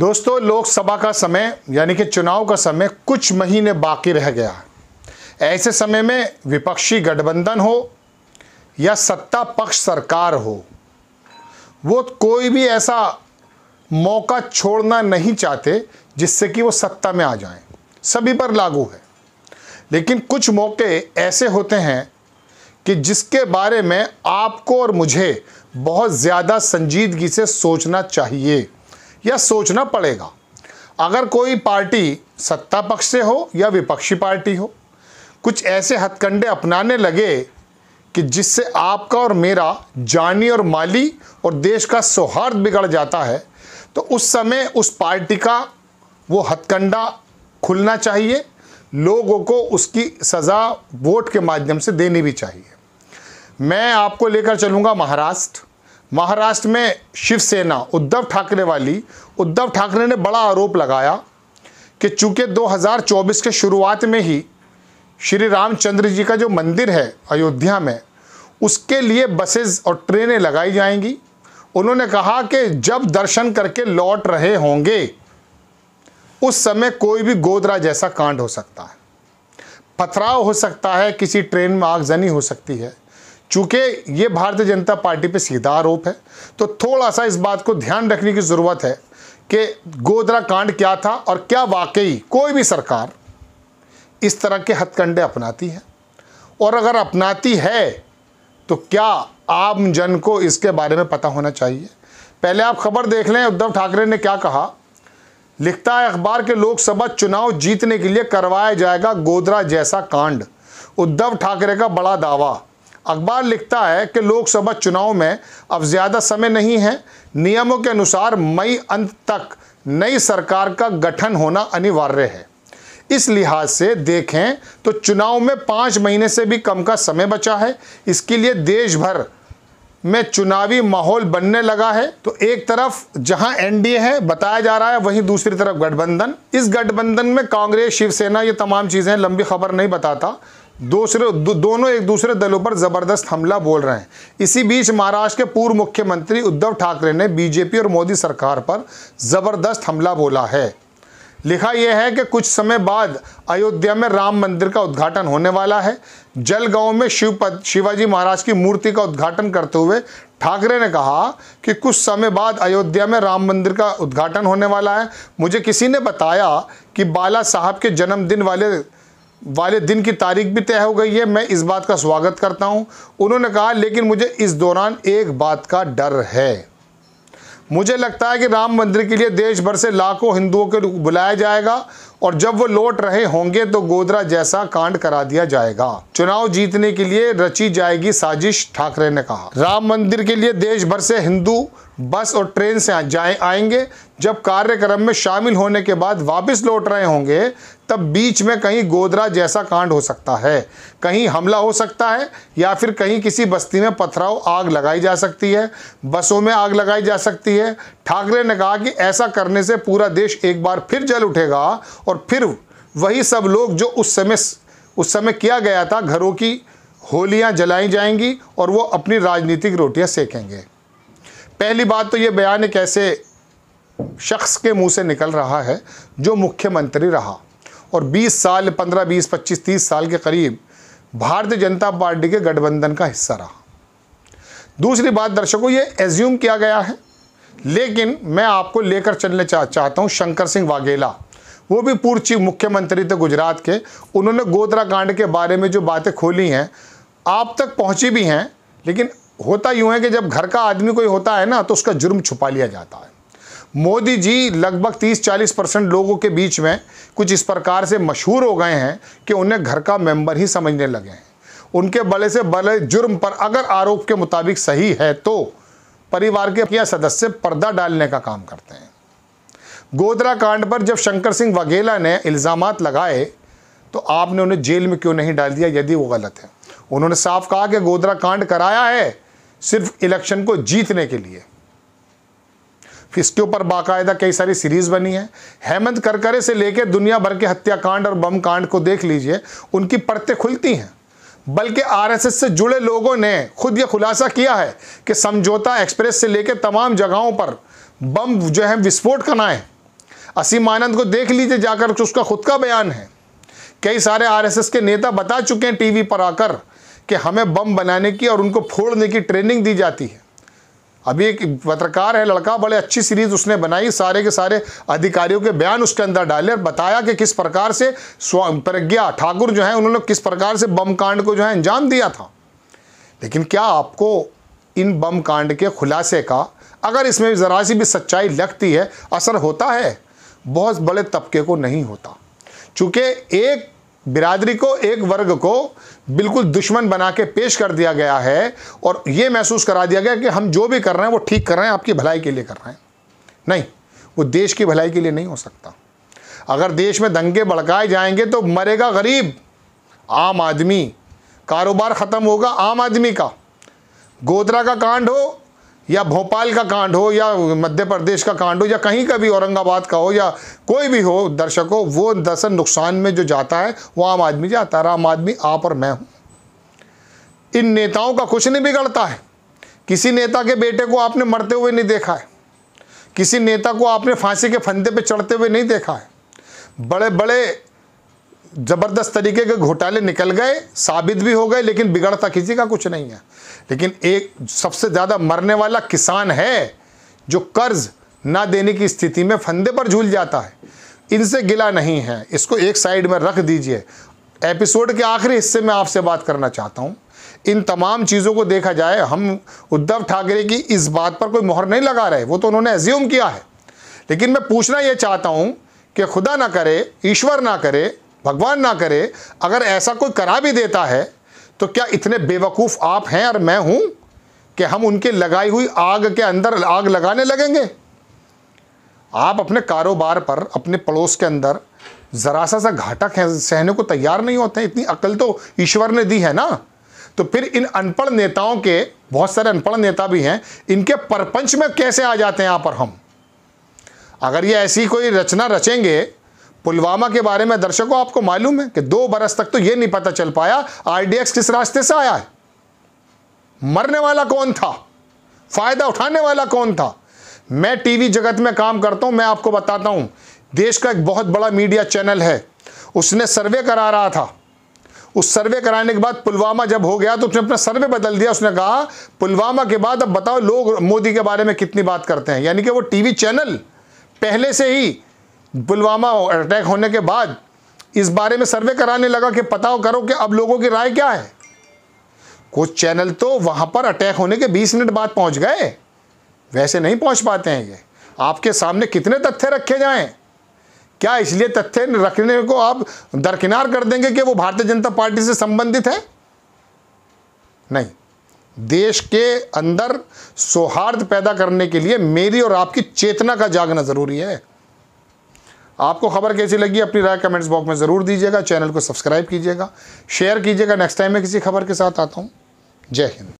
दोस्तों लोकसभा का समय यानी कि चुनाव का समय कुछ महीने बाकी रह गया है ऐसे समय में विपक्षी गठबंधन हो या सत्ता पक्ष सरकार हो वो कोई भी ऐसा मौका छोड़ना नहीं चाहते जिससे कि वो सत्ता में आ जाएं सभी पर लागू है लेकिन कुछ मौके ऐसे होते हैं कि जिसके बारे में आपको और मुझे बहुत ज़्यादा संजीदगी से सोचना चाहिए यह सोचना पड़ेगा अगर कोई पार्टी सत्ता पक्ष से हो या विपक्षी पार्टी हो कुछ ऐसे हथकंडे अपनाने लगे कि जिससे आपका और मेरा जानी और माली और देश का सौहार्द बिगड़ जाता है तो उस समय उस पार्टी का वो हथकंडा खुलना चाहिए लोगों को उसकी सज़ा वोट के माध्यम से देनी भी चाहिए मैं आपको लेकर चलूँगा महाराष्ट्र महाराष्ट्र में शिवसेना उद्धव ठाकरे वाली उद्धव ठाकरे ने बड़ा आरोप लगाया कि चूंकि 2024 के शुरुआत में ही श्री रामचंद्र जी का जो मंदिर है अयोध्या में उसके लिए बसेस और ट्रेनें लगाई जाएंगी उन्होंने कहा कि जब दर्शन करके लौट रहे होंगे उस समय कोई भी गोदरा जैसा कांड हो सकता है पथराव हो सकता है किसी ट्रेन में आगजनी हो सकती है चूंकि ये भारतीय जनता पार्टी पे सीधा आरोप है तो थोड़ा सा इस बात को ध्यान रखने की ज़रूरत है कि गोदरा कांड क्या था और क्या वाकई कोई भी सरकार इस तरह के हथकंडे अपनाती है और अगर अपनाती है तो क्या आम जन को इसके बारे में पता होना चाहिए पहले आप खबर देख लें उद्धव ठाकरे ने क्या कहा लिखता है अखबार के लोकसभा चुनाव जीतने के लिए करवाया जाएगा गोदरा जैसा कांड उद्धव ठाकरे का बड़ा दावा अखबार लिखता है कि लोकसभा चुनाव में अब ज़्यादा समय नहीं है नियमों के अनुसार मई अंत तक नई सरकार का गठन होना अनिवार्य है इस लिहाज से देखें तो चुनाव में पाँच महीने से भी कम का समय बचा है इसके लिए देश भर में चुनावी माहौल बनने लगा है तो एक तरफ जहां एनडीए है बताया जा रहा है वहीं दूसरी तरफ गठबंधन इस गठबंधन में कांग्रेस शिवसेना ये तमाम चीज़ें लंबी खबर नहीं बताता दूसरे दो, दोनों एक दूसरे दलों पर जबरदस्त हमला बोल रहे हैं इसी बीच महाराष्ट्र के पूर्व मुख्यमंत्री उद्धव ठाकरे ने बीजेपी और मोदी सरकार पर जबरदस्त हमला बोला है लिखा यह है कि कुछ समय बाद अयोध्या में राम मंदिर का उद्घाटन होने वाला है जलगांव में शिवपद शिवाजी महाराज की मूर्ति का उद्घाटन करते हुए ठाकरे ने कहा कि कुछ समय बाद अयोध्या में राम मंदिर का उद्घाटन होने वाला है मुझे किसी ने बताया कि बाला साहब के जन्मदिन वाले वाले दिन की तारीख भी तय हो गई है मैं इस बात का स्वागत करता हूं उन्होंने कहा लेकिन मुझे इस दौरान एक बात का डर है मुझे लगता है कि राम मंदिर के लिए देश भर से लाखों हिंदुओं को बुलाया जाएगा और जब वो लौट रहे होंगे तो गोदरा जैसा कांड करा दिया जाएगा चुनाव जीतने के लिए रची जाएगी साजिश ठाकरे ने कहा राम मंदिर के लिए देश भर से हिंदू बस और ट्रेन से जाए आएंगे जब कार्यक्रम में शामिल होने के बाद वापस लौट रहे होंगे तब बीच में कहीं गोदरा जैसा कांड हो सकता है कहीं हमला हो सकता है या फिर कहीं किसी बस्ती में पथराव आग लगाई जा सकती है बसों में आग लगाई जा सकती है ठाकरे ने कहा कि ऐसा करने से पूरा देश एक बार फिर जल उठेगा और फिर वही सब लोग जो उस समय उस समय किया गया था घरों की होलियां जलाई जाएंगी और वो अपनी राजनीतिक रोटियां सेकेंगे पहली बात तो ये बयान एक ऐसे शख्स के मुंह से निकल रहा है जो मुख्यमंत्री रहा और 20 साल 15, 20, 25, 30 साल के करीब भारतीय जनता पार्टी के गठबंधन का हिस्सा रहा दूसरी बात दर्शकों ये एज्यूम किया गया है लेकिन मैं आपको लेकर चलने चाहता हूँ शंकर सिंह वाघेला वो भी पूर्व चीफ मुख्यमंत्री थे गुजरात के उन्होंने गोदरा कांड के बारे में जो बातें खोली हैं आप तक पहुंची भी हैं लेकिन होता यूँ है कि जब घर का आदमी कोई होता है ना तो उसका जुर्म छुपा लिया जाता है मोदी जी लगभग 30-40 परसेंट लोगों के बीच में कुछ इस प्रकार से मशहूर हो गए हैं कि उन्हें घर का मेंबर ही समझने लगे हैं उनके बड़े से बड़े जुर्म पर अगर आरोप के मुताबिक सही है तो परिवार के सदस्य पर्दा डालने का काम करते हैं गोदरा कांड पर जब शंकर सिंह वाघेला ने इल्ज़ाम लगाए तो आपने उन्हें जेल में क्यों नहीं डाल दिया यदि वो गलत है उन्होंने साफ कहा कि गोदरा कांड कराया है सिर्फ इलेक्शन को जीतने के लिए इसके ऊपर बाकायदा कई सारी सीरीज बनी है हेमंत करकरे से लेकर दुनिया भर के हत्याकांड और बम कांड को देख लीजिए उनकी परतें खुलती हैं बल्कि आरएसएस से जुड़े लोगों ने खुद यह खुलासा किया है कि समझौता एक्सप्रेस से लेकर तमाम जगहों पर बम जो है विस्फोट करना है असीम आनंद को देख लीजिए जाकर उसका खुद का बयान है कई सारे आरएसएस के नेता बता चुके हैं टीवी पर आकर कि हमें बम बनाने की और उनको फोड़ने की ट्रेनिंग दी जाती है अभी एक पत्रकार है लड़का बड़े अच्छी सीरीज उसने बनाई सारे के सारे अधिकारियों के बयान उसके अंदर डाले और बताया कि किस प्रकार से प्रज्ञा ठाकुर जो है उन्होंने किस प्रकार से बम कांड को जो है अंजाम दिया था लेकिन क्या आपको इन बम कांड के खुलासे का अगर इसमें ज़रा सी भी सच्चाई लगती है असर होता है बहुत बड़े तबके को नहीं होता चूंकि एक बिरादरी को एक वर्ग को बिल्कुल दुश्मन बना के पेश कर दिया गया है और ये महसूस करा दिया गया कि हम जो भी कर रहे हैं वो ठीक कर रहे हैं आपकी भलाई के लिए कर रहे हैं नहीं वो देश की भलाई के लिए नहीं हो सकता अगर देश में दंगे भड़काए जाएंगे तो मरेगा गरीब आम आदमी कारोबार ख़त्म होगा आम आदमी का गोदरा का कांड हो या भोपाल का कांड हो या मध्य प्रदेश का कांड हो या कहीं का भी औरंगाबाद का हो या कोई भी हो दर्शकों वो दरअसल नुकसान में जो जाता है वो आम आदमी जाता है आम आदमी आप और मैं हूँ इन नेताओं का कुछ नहीं बिगड़ता है किसी नेता के बेटे को आपने मरते हुए नहीं देखा है किसी नेता को आपने फांसी के फंदे पे चढ़ते हुए नहीं देखा है बड़े बड़े ज़बरदस्त तरीके के घोटाले निकल गए साबित भी हो गए लेकिन बिगड़ता किसी का कुछ नहीं है लेकिन एक सबसे ज़्यादा मरने वाला किसान है जो कर्ज ना देने की स्थिति में फंदे पर झूल जाता है इनसे गिला नहीं है इसको एक साइड में रख दीजिए एपिसोड के आखिरी हिस्से में आपसे बात करना चाहता हूँ इन तमाम चीज़ों को देखा जाए हम उद्धव ठाकरे की इस बात पर कोई मोहर नहीं लगा रहे वो तो उन्होंने एज्यूम किया है लेकिन मैं पूछना ये चाहता हूँ कि खुदा ना करे ईश्वर ना करे भगवान ना करे अगर ऐसा कोई करा भी देता है तो क्या इतने बेवकूफ़ आप हैं और मैं हूं कि हम उनके लगाई हुई आग के अंदर आग लगाने लगेंगे आप अपने कारोबार पर अपने पड़ोस के अंदर ज़रा सा सा घाटा सहने को तैयार नहीं होते इतनी अकल तो ईश्वर ने दी है ना तो फिर इन अनपढ़ नेताओं के बहुत सारे अनपढ़ नेता भी हैं इनके परपंच में कैसे आ जाते हैं यहां पर हम अगर ये ऐसी कोई रचना रचेंगे पुलवामा के बारे में दर्शकों आपको मालूम है कि दो बरस तक तो यह नहीं पता चल पाया आरडीएक्स किस रास्ते से आया है मरने वाला कौन था फायदा उठाने वाला कौन था मैं टीवी जगत में काम करता हूं मैं आपको बताता हूं देश का एक बहुत बड़ा मीडिया चैनल है उसने सर्वे करा रहा था उस सर्वे कराने के बाद पुलवामा जब हो गया तो उसने अपना सर्वे बदल दिया उसने कहा पुलवामा के बाद अब बताओ लोग मोदी के बारे में कितनी बात करते हैं यानी कि वो टीवी चैनल पहले से ही पुलवामा अटैक होने के बाद इस बारे में सर्वे कराने लगा कि पता करो कि अब लोगों की राय क्या है कुछ चैनल तो वहां पर अटैक होने के 20 मिनट बाद पहुंच गए वैसे नहीं पहुंच पाते हैं ये आपके सामने कितने तथ्य रखे जाएं क्या इसलिए तथ्य रखने को आप दरकिनार कर देंगे कि वो भारतीय जनता पार्टी से संबंधित है नहीं देश के अंदर सौहार्द पैदा करने के लिए मेरी और आपकी चेतना का जागना ज़रूरी है आपको खबर कैसी लगी अपनी राय कमेंट्स बॉक्स में ज़रूर दीजिएगा चैनल को सब्सक्राइब कीजिएगा शेयर कीजिएगा नेक्स्ट टाइम मैं किसी खबर के साथ आता हूँ जय हिंद